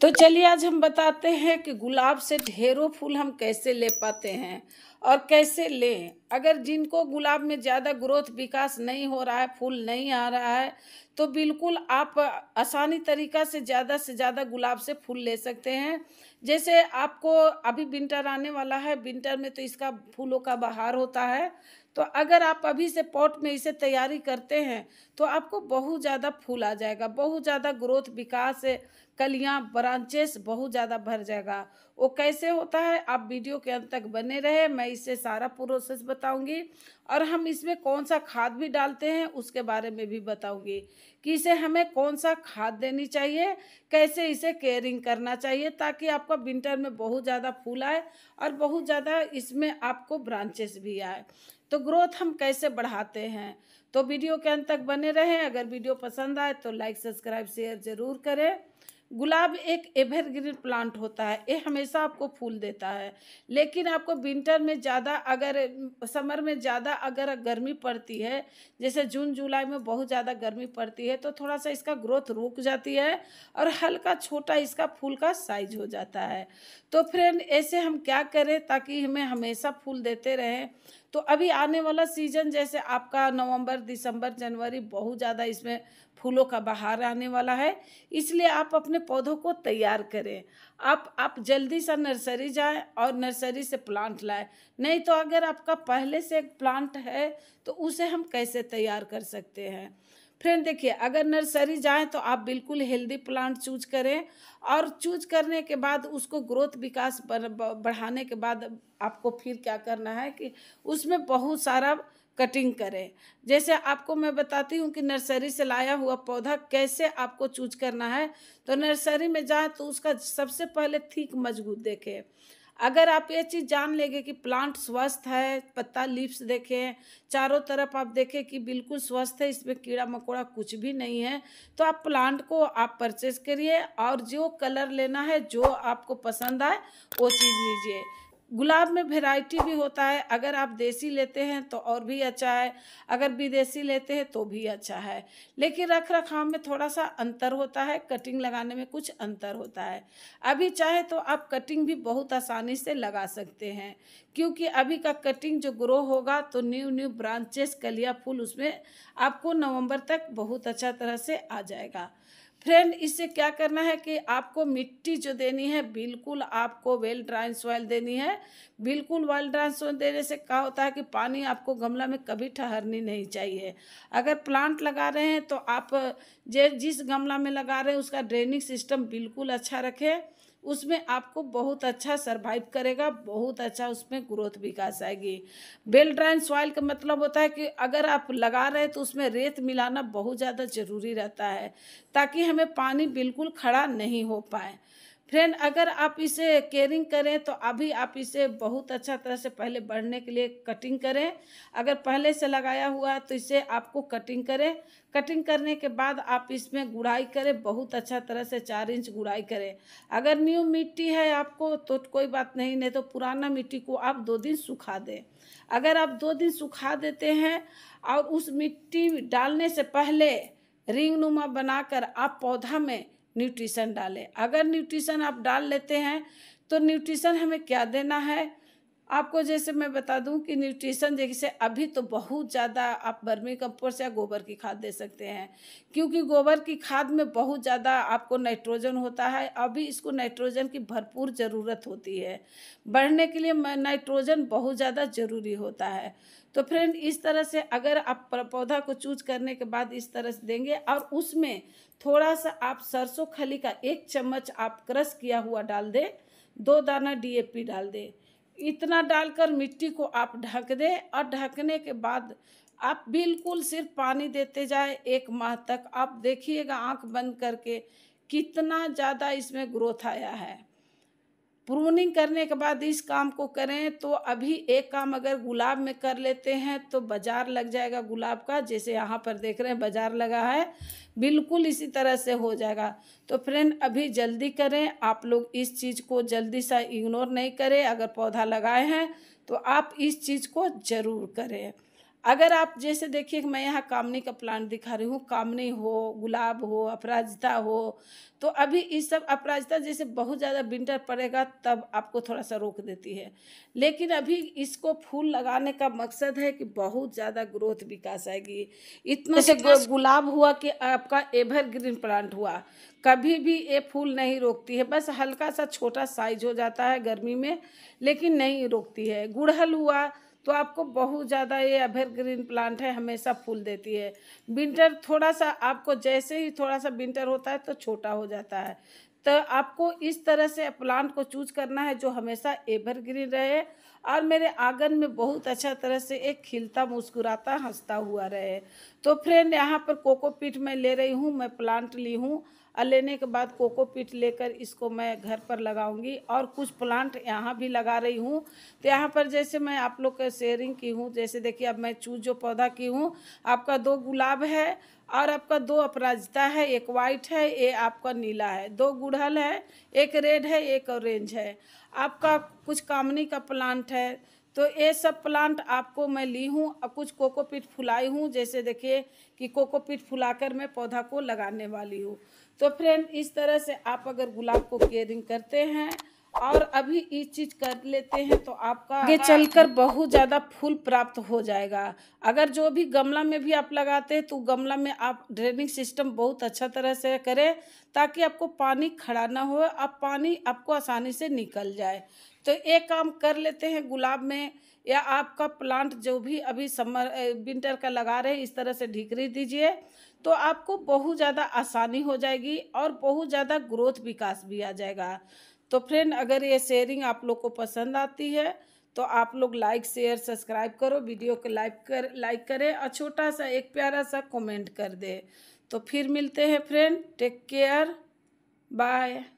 तो चलिए आज हम बताते हैं कि गुलाब से ढेरों फूल हम कैसे ले पाते हैं और कैसे लें अगर जिनको गुलाब में ज़्यादा ग्रोथ विकास नहीं हो रहा है फूल नहीं आ रहा है तो बिल्कुल आप आसानी तरीका से ज़्यादा से ज़्यादा गुलाब से फूल ले सकते हैं जैसे आपको अभी विंटर आने वाला है विंटर में तो इसका फूलों का बहार होता है तो अगर आप अभी से पॉट में इसे तैयारी करते हैं तो आपको बहुत ज़्यादा फूल आ जाएगा बहुत ज़्यादा ग्रोथ विकास कलियाँ ब्रांचेस बहुत ज़्यादा भर जाएगा वो कैसे होता है आप वीडियो के अंत तक बने रहे मैं इसे सारा प्रोसेस बताऊंगी और हम इसमें कौन सा खाद भी डालते हैं उसके बारे में भी बताऊंगी कि इसे हमें कौन सा खाद देनी चाहिए कैसे इसे केयरिंग करना चाहिए ताकि आपका विंटर में बहुत ज़्यादा फूल आए और बहुत ज़्यादा इसमें आपको ब्रांचेस भी आए तो ग्रोथ हम कैसे बढ़ाते हैं तो वीडियो के अंत तक बने रहें अगर वीडियो पसंद आए तो लाइक सब्सक्राइब शेयर ज़रूर करें गुलाब एक एवरग्रीन प्लांट होता है ये हमेशा आपको फूल देता है लेकिन आपको विंटर में ज़्यादा अगर समर में ज़्यादा अगर गर्मी पड़ती है जैसे जून जुलाई में बहुत ज़्यादा गर्मी पड़ती है तो थोड़ा सा इसका ग्रोथ रुक जाती है और हल्का छोटा इसका फूल का साइज हो जाता है तो फ्रेंड ऐसे हम क्या करें ताकि हमें हमेशा फूल देते रहें तो अभी आने वाला सीजन जैसे आपका नवंबर दिसंबर जनवरी बहुत ज़्यादा इसमें फूलों का बहार आने वाला है इसलिए आप अपने पौधों को तैयार करें आप आप जल्दी सा नर्सरी जाएं और नर्सरी से प्लांट लाएं नहीं तो अगर आपका पहले से एक प्लांट है तो उसे हम कैसे तैयार कर सकते हैं फ्रेंड देखिए अगर नर्सरी जाएं तो आप बिल्कुल हेल्दी प्लांट चूज करें और चूज करने के बाद उसको ग्रोथ विकास बढ़ाने के बाद आपको फिर क्या करना है कि उसमें बहुत सारा कटिंग करें जैसे आपको मैं बताती हूँ कि नर्सरी से लाया हुआ पौधा कैसे आपको चूज करना है तो नर्सरी में जाए तो उसका सबसे पहले ठीक मजबूत देखें अगर आप ये चीज़ जान लेंगे कि प्लांट स्वस्थ है पत्ता लीव्स देखें चारों तरफ आप देखें कि बिल्कुल स्वस्थ है इसमें कीड़ा मकोड़ा कुछ भी नहीं है तो आप प्लांट को आप परचेज करिए और जो कलर लेना है जो आपको पसंद आए वो चीज़ लीजिए गुलाब में वेराइटी भी होता है अगर आप देसी लेते हैं तो और भी अच्छा है अगर विदेशी लेते हैं तो भी अच्छा है लेकिन रख रखाव में थोड़ा सा अंतर होता है कटिंग लगाने में कुछ अंतर होता है अभी चाहे तो आप कटिंग भी बहुत आसानी से लगा सकते हैं क्योंकि अभी का कटिंग जो ग्रो होगा तो न्यू न्यू ब्रांचेस कलिया फूल उसमें आपको नवंबर तक बहुत अच्छा तरह से आ जाएगा फ्रेंड इससे क्या करना है कि आपको मिट्टी जो देनी है बिल्कुल आपको वेल ड्राइन सॉइल देनी है बिल्कुल वेल ड्राइन सॉइल देने से क्या होता है कि पानी आपको गमला में कभी ठहरनी नहीं चाहिए अगर प्लांट लगा रहे हैं तो आप जे जिस गमला में लगा रहे हैं उसका ड्रेनिंग सिस्टम बिल्कुल अच्छा रखें उसमें आपको बहुत अच्छा सर्वाइव करेगा बहुत अच्छा उसमें ग्रोथ विकास आएगी बेल ड्राइन सॉइल का मतलब होता है कि अगर आप लगा रहे तो उसमें रेत मिलाना बहुत ज़्यादा ज़रूरी रहता है ताकि हमें पानी बिल्कुल खड़ा नहीं हो पाए फ्रेंड अगर आप इसे केयरिंग करें तो अभी आप इसे बहुत अच्छा तरह से पहले बढ़ने के लिए कटिंग करें अगर पहले से लगाया हुआ है तो इसे आपको कटिंग करें कटिंग करने के बाद आप इसमें गुड़ाई करें बहुत अच्छा तरह से चार इंच गुड़ाई करें अगर न्यू मिट्टी है आपको तो कोई बात नहीं नहीं तो पुराना मिट्टी को आप दो दिन सुखा दें अगर आप दो दिन सुखा देते हैं और उस मिट्टी डालने से पहले रिंग नुमा बनाकर आप पौधा में न्यूट्रिशन डालें अगर न्यूट्रिशन आप डाल लेते हैं तो न्यूट्रिशन हमें क्या देना है आपको जैसे मैं बता दूं कि न्यूट्रिशन जैसे अभी तो बहुत ज़्यादा आप बर्मी कंपोस्ट या गोबर की खाद दे सकते हैं क्योंकि गोबर की खाद में बहुत ज़्यादा आपको नाइट्रोजन होता है अभी इसको नाइट्रोजन की भरपूर ज़रूरत होती है बढ़ने के लिए नाइट्रोजन बहुत ज़्यादा ज़रूरी होता है तो फ्रेंड इस तरह से अगर आप पौधा को चूज करने के बाद इस तरह से देंगे और उसमें थोड़ा सा आप सरसों खली का एक चम्मच आप क्रश किया हुआ डाल दें दो दाना डी डाल दें इतना डालकर मिट्टी को आप ढक दें और ढकने के बाद आप बिल्कुल सिर्फ पानी देते जाए एक माह तक आप देखिएगा आंख बंद करके कितना ज़्यादा इसमें ग्रोथ आया है प्रूनिंग करने के बाद इस काम को करें तो अभी एक काम अगर गुलाब में कर लेते हैं तो बाज़ार लग जाएगा गुलाब का जैसे यहाँ पर देख रहे हैं बाज़ार लगा है बिल्कुल इसी तरह से हो जाएगा तो फ्रेंड अभी जल्दी करें आप लोग इस चीज़ को जल्दी सा इग्नोर नहीं करें अगर पौधा लगाए हैं तो आप इस चीज़ को ज़रूर करें अगर आप जैसे देखिए मैं यहाँ कामनी का प्लांट दिखा रही हूँ कामनी हो गुलाब हो अपराजिता हो तो अभी इस सब अपराजिता जैसे बहुत ज़्यादा विंटर पड़ेगा तब आपको थोड़ा सा रोक देती है लेकिन अभी इसको फूल लगाने का मकसद है कि बहुत ज़्यादा ग्रोथ विकास आएगी इतना से गुलाब हुआ कि आपका एवर ग्रीन प्लांट हुआ कभी भी ये फूल नहीं रोकती है बस हल्का सा छोटा साइज हो जाता है गर्मी में लेकिन नहीं रोकती है गुड़हल हुआ तो आपको बहुत ज़्यादा ये एवरग्रीन प्लांट है हमेशा फूल देती है विंटर थोड़ा सा आपको जैसे ही थोड़ा सा विंटर होता है तो छोटा हो जाता है तो आपको इस तरह से प्लांट को चूज करना है जो हमेशा एवरग्रीन रहे और मेरे आंगन में बहुत अच्छा तरह से एक खिलता मुस्कुराता हंसता हुआ रहे तो फ्रेंड यहाँ पर कोकोपीट मैं ले रही हूँ मैं प्लांट ली हूँ और लेने के बाद कोकोपीट लेकर इसको मैं घर पर लगाऊंगी और कुछ प्लांट यहाँ भी लगा रही हूँ तो यहाँ पर जैसे मैं आप लोग का शेयरिंग की हूँ जैसे देखिए अब मैं चूज जो पौधा की हूँ आपका दो गुलाब है और आपका दो अपराजिता है एक वाइट है ये आपका नीला है दो गुड़हल है एक रेड है एक ऑरेंज है आपका कुछ कामनी का प्लांट है तो ये सब प्लांट आपको मैं ली हूँ और कुछ कोकोपीट फुलाई हूँ जैसे देखिए कि कोकोपीट फुलाकर मैं पौधा को लगाने वाली हूँ तो फ्रेंड इस तरह से आप अगर गुलाब को केयरिंग करते हैं और अभी इस चीज कर लेते हैं तो आपका आगे चलकर बहुत ज्यादा फूल प्राप्त हो जाएगा अगर जो भी गमला में भी आप लगाते हैं तो गमला में आप ड्रेनिंग सिस्टम बहुत अच्छा तरह से करें ताकि आपको पानी खड़ा ना हो आप पानी आपको आसानी से निकल जाए तो एक काम कर लेते हैं गुलाब में या आपका प्लांट जो भी अभी समर विंटर का लगा रहे इस तरह से ढिकरी दीजिए तो आपको बहुत ज़्यादा आसानी हो जाएगी और बहुत ज़्यादा ग्रोथ विकास भी आ जाएगा तो फ्रेंड अगर ये शेयरिंग आप लोग को पसंद आती है तो आप लोग लाइक शेयर सब्सक्राइब करो वीडियो को लाइक कर लाइक करें और छोटा सा एक प्यारा सा कमेंट कर दे तो फिर मिलते हैं फ्रेंड टेक केयर बाय